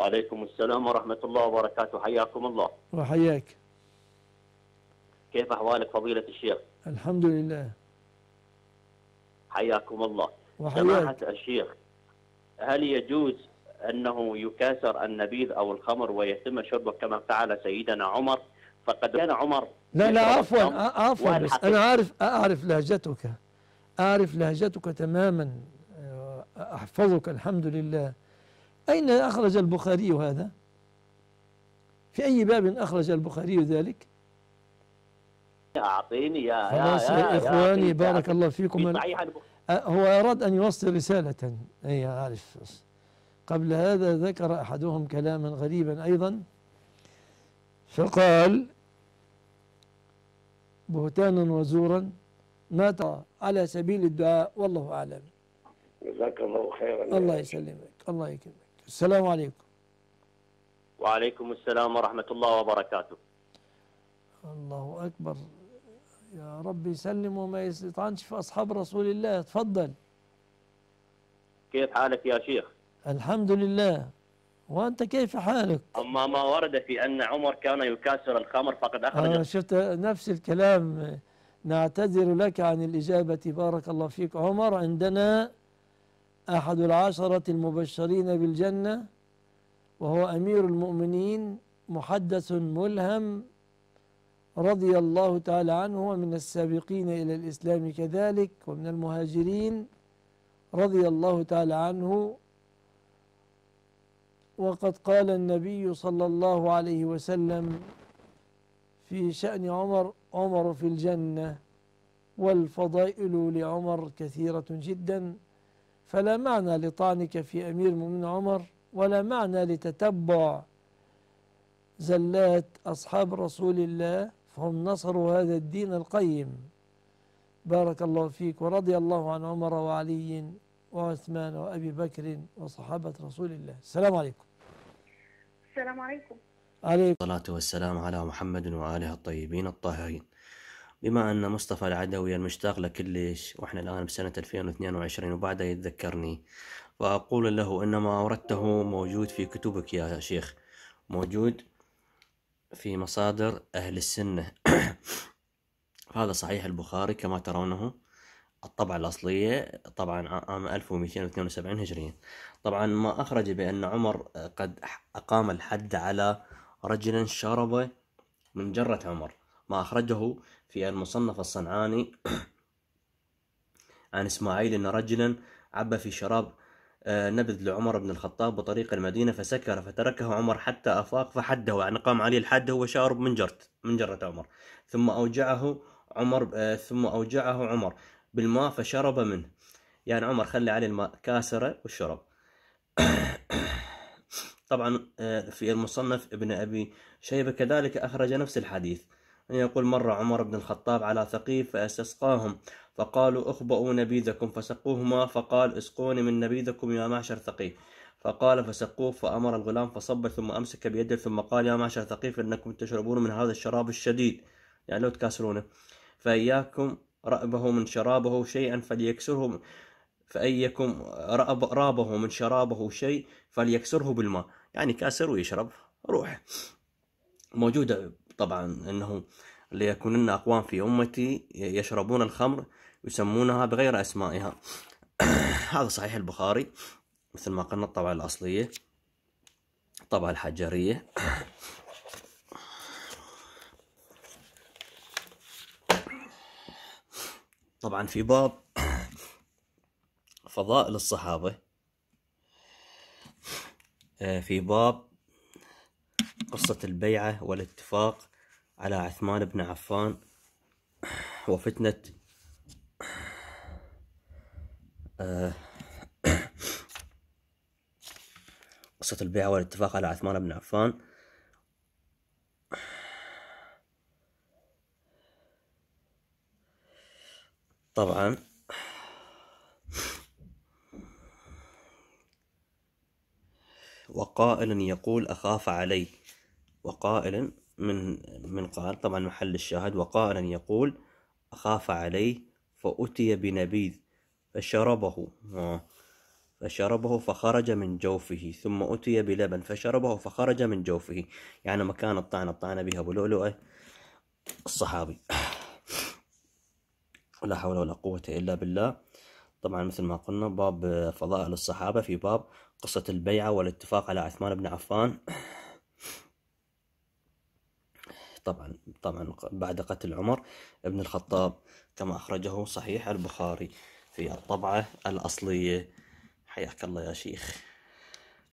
وعليكم السلام ورحمة الله وبركاته حياكم الله وحياك كيف أحوالك فضيلة الشيخ الحمد لله حياكم الله وحياك. سماحة الشيخ هل يجوز أنه يكاسر النبيذ أو الخمر ويتم شربه كما فعل سيدنا عمر فقد كان عمر لا لا عفوا عفوا بس أنا عارف أعرف لهجتك أعرف لهجتك تماما أحفظك الحمد لله أين أخرج البخاري هذا في أي باب أخرج البخاري ذلك أعطيني يا خلاص يا, يا إخواني يا بارك يا الله فيكم أه، هو أراد أن يوصل رسالة أي عارف قبل هذا ذكر أحدهم كلاما غريبا أيضا فقال بهتانا وزورا مات على سبيل الدعاء والله أعلم جزاك الله خيرا الله يسلمك الله يكرمك السلام عليكم وعليكم السلام ورحمة الله وبركاته الله أكبر يا رب يسلم وما يطعنش في أصحاب رسول الله تفضل كيف حالك يا شيخ الحمد لله وأنت كيف حالك أما ما ورد في أن عمر كان يكاسر الخمر فقد أخرج أنا آه، شفت نفس الكلام نعتذر لك عن الإجابة بارك الله فيك عمر عندنا أحد العشرة المبشرين بالجنة وهو أمير المؤمنين محدث ملهم رضي الله تعالى عنه ومن السابقين إلى الإسلام كذلك ومن المهاجرين رضي الله تعالى عنه وقد قال النبي صلى الله عليه وسلم في شأن عمر عمر في الجنة والفضائل لعمر كثيرة جداً فلا معنى لطعنك في أمير المؤمنين عمر ولا معنى لتتبع زلات أصحاب رسول الله فهم نصروا هذا الدين القيم بارك الله فيك ورضي الله عن عمر وعلي وعثمان وأبي بكر وصحابة رسول الله السلام عليكم السلام عليكم عليكم الصلاة والسلام على محمد وآله الطيبين الطاهرين بما أن مصطفى العدوي المشتاق لكلش وإحنا الآن بسنة 2022 وبعدها يتذكرني فأقول له إن ما أوردته موجود في كتبك يا شيخ موجود في مصادر أهل السنة هذا صحيح البخاري كما ترونه الطبعة الأصلية طبعا عام 1272 هجريا طبعا ما أخرج بأن عمر قد أقام الحد على رجل شرب من جرة عمر ما أخرجه في المصنف الصنعاني عن إسماعيل أن رجلا عبى في شراب آه، نبذ لعمر بن الخطاب بطريق المدينة فسكر فتركه عمر حتى أفاق فحده يعني قام عليه الحد هو شارب من جرت من جرة عمر ثم أوجعه عمر آه، ثم أوجعه عمر بالماء فشرب منه يعني عمر خلى عليه الماء كاسرة وشرب طبعا آه، في المصنف ابن أبي شيبة كذلك أخرج نفس الحديث يقول مر عمر بن الخطاب على ثقيف فاستسقاهم فقالوا اخبؤوا نبيذكم فسقوهما فقال اسقوني من نبيذكم يا معشر ثقيف فقال فسقوه فأمر الغلام فصب ثم أمسك بيده ثم قال يا معشر ثقيف إنكم تشربون من هذا الشراب الشديد يعني لو تكاسرونه فإياكم رأبه من شرابه شيئا فليكسره فأيكم رأب رابه من شرابه شيء فليكسره بالماء يعني كاسر ويشرب روح موجودة طبعا أنه ليكونن أقوام في أمتي يشربون الخمر يسمونها بغير أسمائها هذا صحيح البخاري مثل ما قلنا الطبعة الأصلية الطبعة الحجرية طبعا في باب فضائل الصحابة آه، في باب قصة البيعة والاتفاق على عثمان بن عفان وفتنة آه، قصة البيعة والاتفاق على عثمان بن عفان طبعا وقائل يقول أخاف عليه وقائلا من من قال طبعا محل الشاهد وقائلا يقول أخاف عليه فأتي بنبيذ فشربه آه. فشربه فخرج من جوفه ثم أتي بلبن فشربه فخرج من جوفه يعني مكان الطعنة الطعنة بها أبو لؤلؤة الصحابي لا حول ولا قوة إلا بالله طبعا مثل ما قلنا باب فضائل الصحابة في باب قصة البيعة والاتفاق على عثمان بن عفان طبعا طبعا بعد قتل عمر بن الخطاب كما أخرجه صحيح البخاري في الطبعة الأصلية حياك الله يا شيخ